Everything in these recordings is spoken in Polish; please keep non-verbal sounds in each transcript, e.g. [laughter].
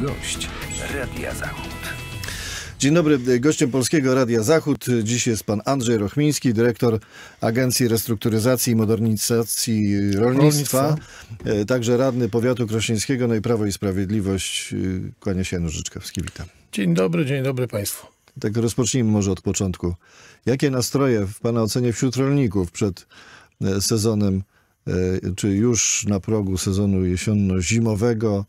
gość Radia Zachód. Dzień dobry. Gościem Polskiego Radia Zachód dziś jest pan Andrzej Rochmiński, dyrektor Agencji Restrukturyzacji i Modernizacji Rolnictwa, Rolnictwa. także radny powiatu krośnieńskiego, no i Prawo i Sprawiedliwość. Kłania się Janusz Życzkowski, witam. Dzień dobry, dzień dobry państwu. Tak rozpocznijmy może od początku. Jakie nastroje w pana ocenie wśród rolników przed e, sezonem, e, czy już na progu sezonu jesienno-zimowego,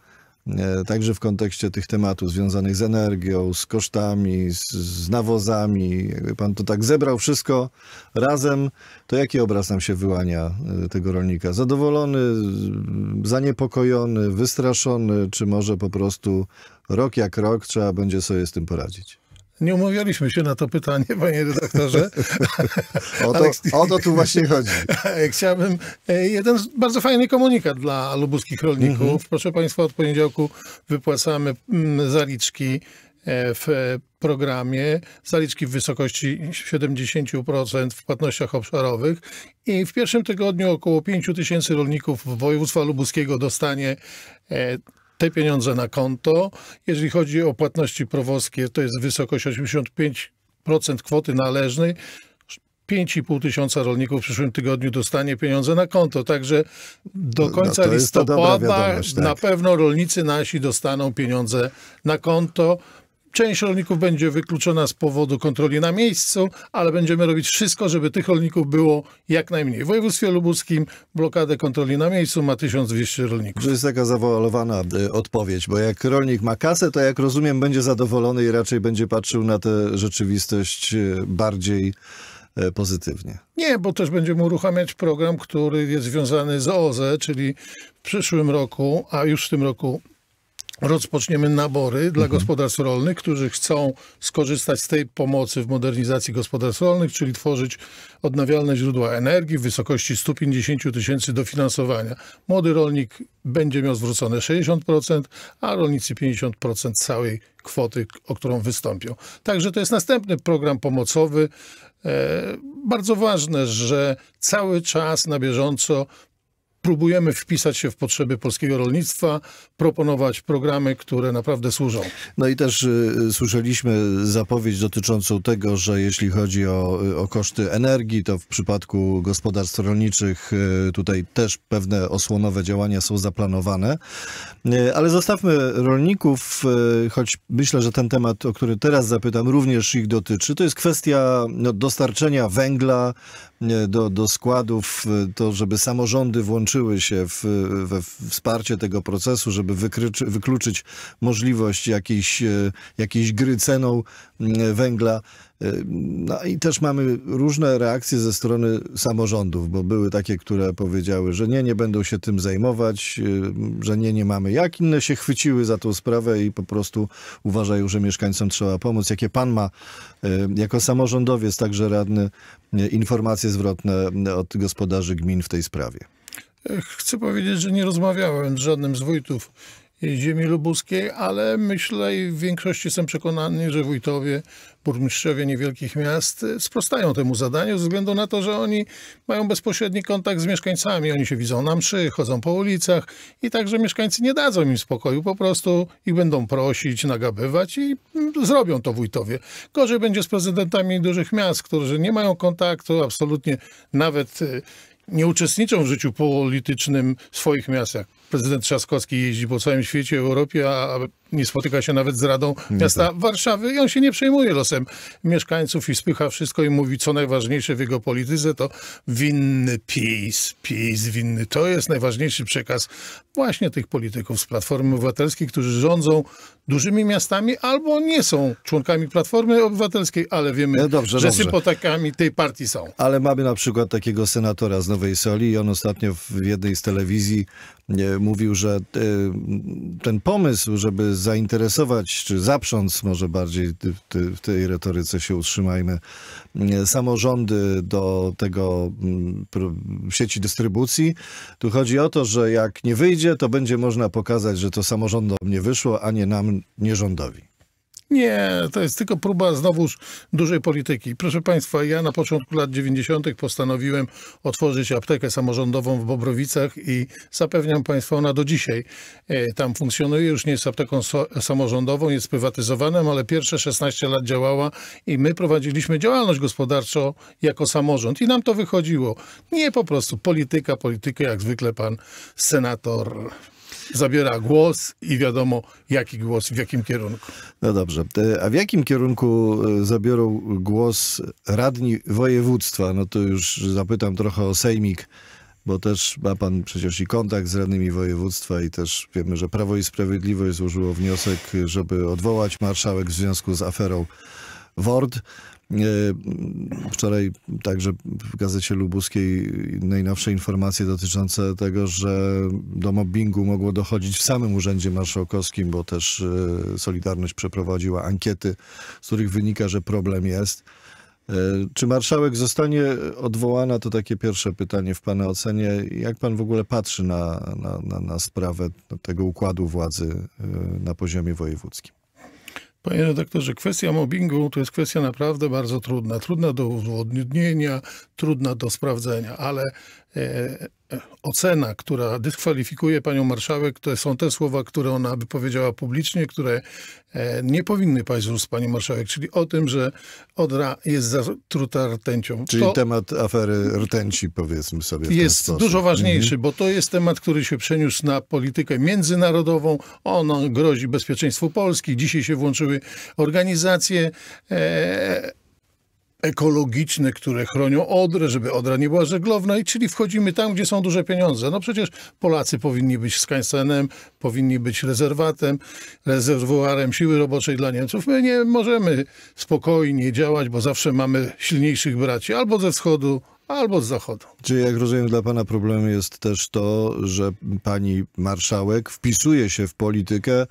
E, także w kontekście tych tematów związanych z energią, z kosztami, z, z nawozami. Jakby pan to tak zebrał wszystko razem, to jaki obraz nam się wyłania e, tego rolnika? Zadowolony, zaniepokojony, wystraszony, czy może po prostu rok jak rok trzeba będzie sobie z tym poradzić? Nie umawialiśmy się na to pytanie, panie redaktorze. [laughs] o, to, o to tu właśnie chodzi. [laughs] Chciałbym e, jeden bardzo fajny komunikat dla lubuskich rolników. Mm -hmm. Proszę państwa, od poniedziałku wypłacamy mm, zaliczki e, w programie, zaliczki w wysokości 70% w płatnościach obszarowych i w pierwszym tygodniu około 5 tysięcy rolników województwa lubuskiego dostanie e, te pieniądze na konto. Jeżeli chodzi o płatności prowoskie, to jest wysokość 85% kwoty należnej. 5,5 tysiąca rolników w przyszłym tygodniu dostanie pieniądze na konto. Także do no, no końca no listopada tak. na pewno rolnicy nasi dostaną pieniądze na konto. Część rolników będzie wykluczona z powodu kontroli na miejscu, ale będziemy robić wszystko, żeby tych rolników było jak najmniej. W województwie lubuskim blokadę kontroli na miejscu ma 1200 rolników. To jest taka zawołalowana y, odpowiedź, bo jak rolnik ma kasę, to jak rozumiem będzie zadowolony i raczej będzie patrzył na tę rzeczywistość y, bardziej y, pozytywnie. Nie, bo też będziemy uruchamiać program, który jest związany z OZE, czyli w przyszłym roku, a już w tym roku rozpoczniemy nabory dla mhm. gospodarstw rolnych, którzy chcą skorzystać z tej pomocy w modernizacji gospodarstw rolnych, czyli tworzyć odnawialne źródła energii w wysokości 150 tysięcy dofinansowania. Młody rolnik będzie miał zwrócone 60%, a rolnicy 50% całej kwoty, o którą wystąpią. Także to jest następny program pomocowy. E, bardzo ważne, że cały czas na bieżąco próbujemy wpisać się w potrzeby polskiego rolnictwa, proponować programy, które naprawdę służą. No i też y, słyszeliśmy zapowiedź dotyczącą tego, że jeśli chodzi o, y, o koszty energii, to w przypadku gospodarstw rolniczych y, tutaj też pewne osłonowe działania są zaplanowane. ale zostawmy rolników, choć myślę, że ten temat, o który teraz zapytam, również ich dotyczy. To jest kwestia no, dostarczenia węgla do, do składów, to żeby samorządy włączyły włączyły się w, we wsparcie tego procesu, żeby wykryczy, wykluczyć możliwość jakiejś, e, jakiejś gry ceną węgla. E, no i też mamy różne reakcje ze strony samorządów, bo były takie, które powiedziały, że nie, nie będą się tym zajmować, e, że nie, nie mamy jak. Inne się chwyciły za tą sprawę i po prostu uważają, że mieszkańcom trzeba pomóc. Jakie pan ma jako samorządowiec, także radny, informacje zwrotne od gospodarzy gmin w tej sprawie? Chcę powiedzieć, że nie rozmawiałem z żadnym z wójtów ziemi lubuskiej, ale myślę i w większości jestem przekonany, że wójtowie, burmistrzowie niewielkich miast sprostają temu zadaniu ze względu na to, że oni mają bezpośredni kontakt z mieszkańcami. Oni się widzą na mszy, chodzą po ulicach i także mieszkańcy nie dadzą im spokoju, po prostu i będą prosić, nagabywać i mm, zrobią to wójtowie. Gorzej będzie z prezydentami dużych miast, którzy nie mają kontaktu absolutnie nawet y, nie uczestniczą w życiu politycznym swoich miast. Prezydent Trzaskowski jeździ po całym świecie, Europie, a nie spotyka się nawet z Radą Miasta tak. Warszawy i on się nie przejmuje losem mieszkańców i spycha wszystko i mówi, co najważniejsze w jego polityce, to winny PiS, PiS winny. To jest najważniejszy przekaz właśnie tych polityków z Platformy Obywatelskiej, którzy rządzą dużymi miastami albo nie są członkami Platformy Obywatelskiej, ale wiemy, no dobrze, że dobrze. sypotekami tej partii są. Ale mamy na przykład takiego senatora z Nowej Soli i on ostatnio w jednej z telewizji e, mówił, że e, ten pomysł, żeby zainteresować, czy zaprząc może bardziej w tej retoryce się utrzymajmy, samorządy do tego mm, sieci dystrybucji. Tu chodzi o to, że jak nie wyjdzie, to będzie można pokazać, że to samorządom nie wyszło, a nie nam, nie rządowi. Nie, to jest tylko próba znowuż dużej polityki. Proszę Państwa, ja na początku lat 90. postanowiłem otworzyć aptekę samorządową w Bobrowicach i zapewniam Państwa, ona do dzisiaj e, tam funkcjonuje. Już nie jest apteką samorządową, jest prywatyzowaną, ale pierwsze 16 lat działała i my prowadziliśmy działalność gospodarczą jako samorząd i nam to wychodziło. Nie po prostu polityka, politykę jak zwykle pan senator zabiera głos i wiadomo, jaki głos, w jakim kierunku. No dobrze. E, a w jakim kierunku e, zabiorą głos radni województwa? No to już zapytam trochę o sejmik bo też ma pan przecież i kontakt z radnymi województwa i też wiemy, że Prawo i Sprawiedliwość złożyło wniosek, żeby odwołać marszałek w związku z aferą WORD. E, wczoraj także w Gazecie Lubuskiej najnowsze informacje dotyczące tego, że do mobbingu mogło dochodzić w samym Urzędzie Marszałkowskim, bo też e, Solidarność przeprowadziła ankiety, z których wynika, że problem jest. E, czy marszałek zostanie odwołana? To takie pierwsze pytanie w Pana ocenie. Jak Pan w ogóle patrzy na, na, na, na sprawę tego układu władzy na poziomie wojewódzkim? Panie redaktorze, kwestia mobbingu to jest kwestia naprawdę bardzo trudna. Trudna do udowodnienia, trudna do sprawdzenia, ale e, ocena, która dyskwalifikuje panią marszałek, to są te słowa, które ona by powiedziała publicznie, które e, nie powinny paść z ust pani marszałek, czyli o tym, że Odra jest zatruta rtęcią. Czyli to temat afery rtęci, powiedzmy sobie. Jest dużo ważniejszy, mhm. bo to jest temat, który się przeniósł na politykę międzynarodową. Ono grozi bezpieczeństwu Polski. Dzisiaj się włączyły organizacje. E ekologiczne, które chronią Odrę, żeby Odra nie była żeglowna, i czyli wchodzimy tam, gdzie są duże pieniądze. No przecież Polacy powinni być skansenem, powinni być rezerwatem, rezerwuarem siły roboczej dla Niemców. My nie możemy spokojnie działać, bo zawsze mamy silniejszych braci albo ze wschodu, albo z zachodu. Czy jak rozumiem, dla pana problemem jest też to, że pani marszałek wpisuje się w politykę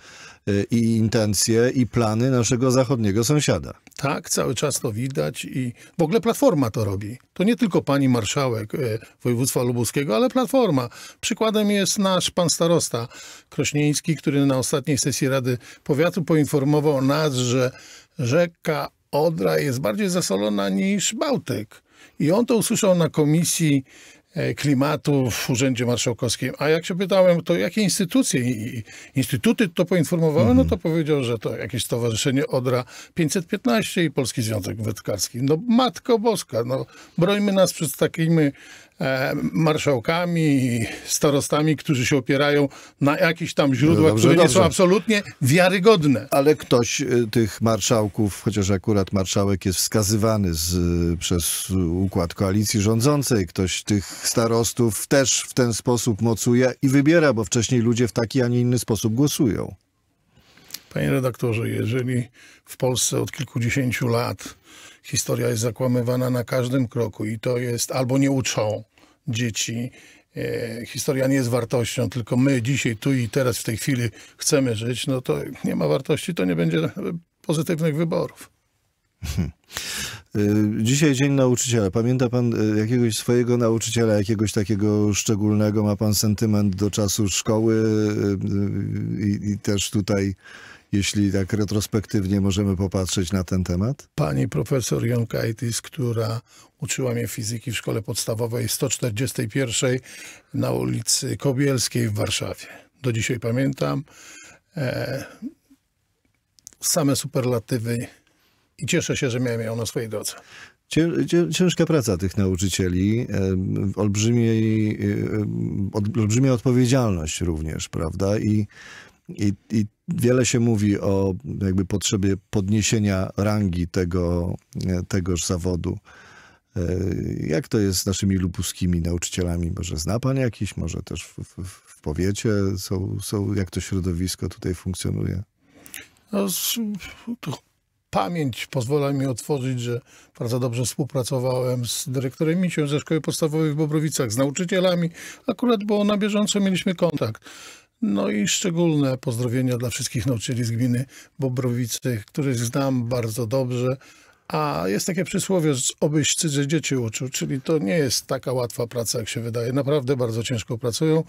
y, i intencje i plany naszego zachodniego sąsiada. Tak, cały czas to widać i w ogóle Platforma to robi. To nie tylko pani marszałek y, województwa lubuskiego, ale Platforma. Przykładem jest nasz pan starosta Krośnieński, który na ostatniej sesji Rady Powiatu poinformował nas, że rzeka Odra jest bardziej zasolona niż Bałtyk. I on to usłyszał na komisji E, klimatu w Urzędzie Marszałkowskim. A jak się pytałem, to jakie instytucje i instytuty to poinformowały, no to mhm. powiedział, że to jakieś Stowarzyszenie Odra 515 i Polski Związek Wędkarski. No Matko Boska, no brońmy nas przed takimi e, marszałkami, starostami, którzy się opierają na jakichś tam no źródłach, dobrze, które nie są absolutnie wiarygodne. Ale ktoś e, tych marszałków, chociaż akurat marszałek jest wskazywany z, przez układ koalicji rządzącej, ktoś tych starostów też w ten sposób mocuje i wybiera, bo wcześniej ludzie w taki, a nie inny sposób głosują. Panie redaktorze, jeżeli w Polsce od kilkudziesięciu lat historia jest zakłamywana na każdym kroku i to jest albo nie uczą dzieci, e, historia nie jest wartością, tylko my dzisiaj, tu i teraz, w tej chwili chcemy żyć, no to nie ma wartości, to nie będzie pozytywnych wyborów. [laughs] Y, dzisiaj Dzień Nauczyciela. Pamięta pan y, jakiegoś swojego nauczyciela, jakiegoś takiego szczególnego? Ma pan sentyment do czasu szkoły y, i, i też tutaj, jeśli tak retrospektywnie możemy popatrzeć na ten temat? Pani profesor Jonkaitis, która uczyła mnie fizyki w szkole podstawowej 141 na ulicy Kobielskiej w Warszawie. Do dzisiaj pamiętam. E, same superlatywy i cieszę się, że miałem ją na swojej drodze. Ciężka praca tych nauczycieli, olbrzymia odpowiedzialność również, prawda? I, i, I, wiele się mówi o jakby potrzebie podniesienia rangi tego, e, tegoż zawodu. E, jak to jest z naszymi lubuskimi nauczycielami? Może zna pan jakiś, może też w, w, w powiecie są, są, jak to środowisko tutaj funkcjonuje? No, pamięć pozwala mi otworzyć, że bardzo dobrze współpracowałem z dyrektorem Misią ze Szkoły Podstawowej w Bobrowicach, z nauczycielami, akurat bo na bieżąco mieliśmy kontakt. No i szczególne pozdrowienia dla wszystkich nauczycieli z gminy Bobrowicy, których znam bardzo dobrze. A jest takie przysłowie, obyś cudze dzieci uczył, czyli to nie jest taka łatwa praca, jak się wydaje. Naprawdę bardzo ciężko pracują.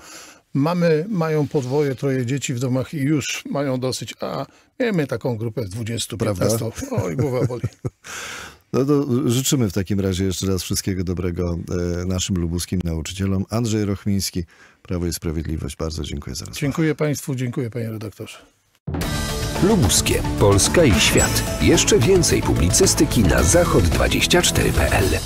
Mamy mają podwoje, troje dzieci w domach i już mają dosyć, a Miejmy taką grupę z 20, Prawda? 15. Oj, głowa boli. [laughs] No to życzymy w takim razie jeszcze raz wszystkiego dobrego e, naszym lubuskim nauczycielom. Andrzej Rochmiński, Prawo i Sprawiedliwość. Bardzo dziękuję za rozmowę. Dziękuję Państwu, dziękuję Panie Redaktorze. Lubuskie, Polska i świat. Jeszcze więcej publicystyki na zachod24.pl.